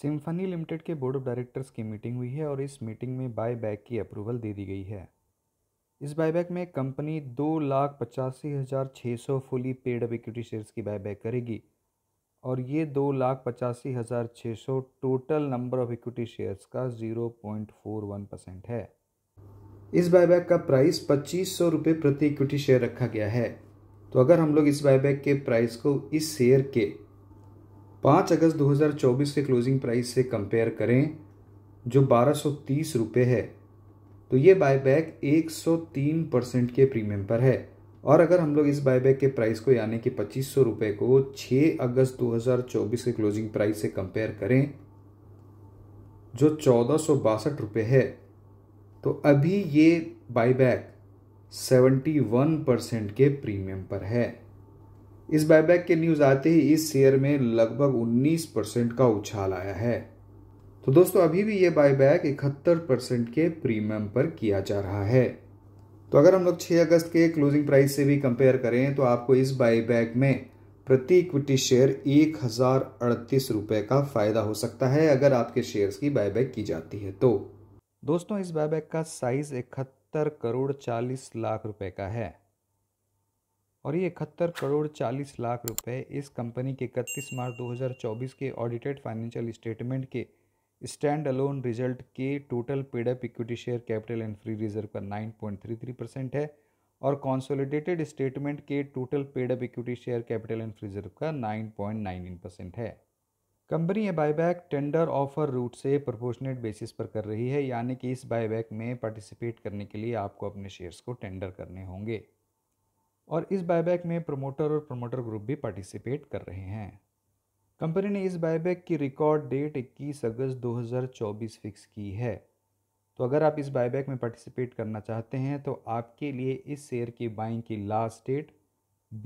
symphony limited के board of directors की meeting हुई है और इस मीटिंग में बाय बैक की अप्रूवल दे दी गई है इस बायबैक में कंपनी दो लाख पचासी हज़ार छः सौ fully paid up equity shares की बायबैक करेगी और ये दो लाख पचासी हज़ार छः सौ total number of equity shares का zero point four one percent है इस बायबैक का प्राइस पच्चीस सौ रुपये प्रति इक्विटी शेयर रखा गया है तो अगर हम लोग इस बायबैक के प्राइस को इस शेयर के पाँच अगस्त 2024 के क्लोजिंग प्राइस से कंपेयर करें जो बारह सौ है तो ये बायबैक 103 परसेंट के प्रीमियम पर है और अगर हम लोग इस बायबैक के प्राइस को यानी कि पच्चीस सौ रुपये को 6 अगस्त 2024 के क्लोजिंग प्राइस से कंपेयर करें जो चौदह सौ बासठ रुपये है तो अभी ये बायबैक 71 परसेंट के प्रीमियम पर है इस बायबैक के न्यूज़ आते ही इस शेयर में लगभग 19 परसेंट का उछाल आया है तो दोस्तों अभी भी ये बायबैक इकहत्तर परसेंट के प्रीमियम पर किया जा रहा है तो अगर हम लोग 6 अगस्त के क्लोजिंग प्राइस से भी कंपेयर करें तो आपको इस बायबैक में प्रति इक्विटी शेयर एक हज़ार अड़तीस रुपये का फ़ायदा हो सकता है अगर आपके शेयर्स की बायबैक की जाती है तो दोस्तों इस बायबैक का साइज़ इकहत्तर करोड़ चालीस लाख रुपए का है और ये इकहत्तर करोड़ चालीस लाख रुपए इस कंपनी के इकतीस मार्च 2024 के ऑडिटेड फाइनेंशियल स्टेटमेंट के स्टैंड अलोन रिजल्ट के total paid up equity share capital and free reserve का 9.33 परसेंट है और कॉन्सोलिडेटेड स्टेटमेंट के total paid up equity share capital and free reserve का 9.99 परसेंट है कंपनी ये बायबैक टेंडर ऑफर रूट से प्रोपोर्शनेट बेसिस पर कर रही है यानी कि इस बायबैक में पार्टिसिपेट करने के लिए आपको अपने शेयर्स को टेंडर करने होंगे और इस बायबैक में प्रोमोटर और प्रोमोटर ग्रुप भी पार्टिसिपेट कर रहे हैं कंपनी ने इस बायबैक की रिकॉर्ड डेट 21 अगस्त 2024 फिक्स की है तो अगर आप इस बायबैक में पार्टिसिपेट करना चाहते हैं तो आपके लिए इस शेयर की बाइंग की लास्ट डेट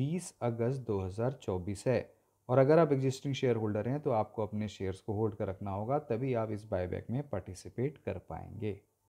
20 अगस्त 2024 है और अगर आप एग्जिस्टिंग शेयर होल्डर हैं तो आपको अपने शेयर्स को होल्ड कर रखना होगा तभी आप इस बायबैक में पार्टिसिपेट कर पाएंगे